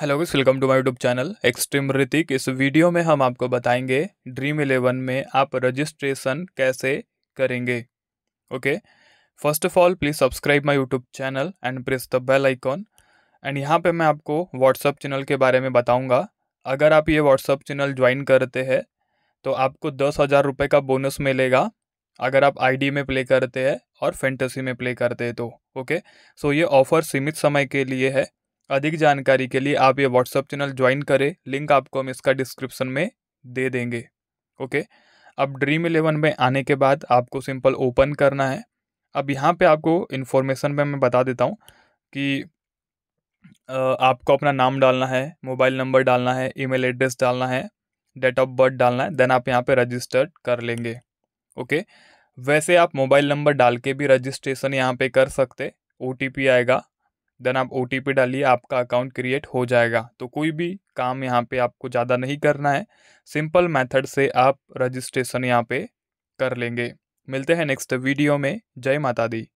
hello guys welcome to my YouTube channel extreme Hrithik इस video में हम आपको बताएंगे ड्रीम इलेवन में आप रजिस्ट्रेशन कैसे करेंगे okay first of all please subscribe my YouTube channel and press the bell icon and यहाँ पे मैं आपको व्हाट्सअप चैनल के बारे में बताऊँगा अगर आप ये व्हाट्सअप चैनल ज्वाइन करते हैं तो आपको दस हज़ार रुपये का बोनस मिलेगा अगर आप डी में प्ले करते हैं और फैंटेसी में प्ले करते हैं तो ओके सो ये ऑफ़र सीमित समय के लिए है अधिक जानकारी के लिए आप ये व्हाट्सअप चैनल ज्वाइन करें लिंक आपको हम इसका डिस्क्रिप्शन में दे देंगे ओके अब ड्रीम इलेवन में आने के बाद आपको सिंपल ओपन करना है अब यहाँ पे आपको इन्फॉर्मेशन में मैं बता देता हूँ कि आपको अपना नाम डालना है मोबाइल नंबर डालना है ईमेल एड्रेस डालना है डेट ऑफ बर्थ डालना है देन आप यहाँ पे रजिस्टर्ड कर लेंगे ओके वैसे आप मोबाइल नंबर डाल के भी रजिस्ट्रेशन यहाँ पे कर सकते ओ आएगा देन आप ओ डालिए आपका अकाउंट क्रिएट हो जाएगा तो कोई भी काम यहाँ पे आपको ज़्यादा नहीं करना है सिंपल मेथड से आप रजिस्ट्रेशन यहाँ पे कर लेंगे मिलते हैं नेक्स्ट वीडियो में जय माता दी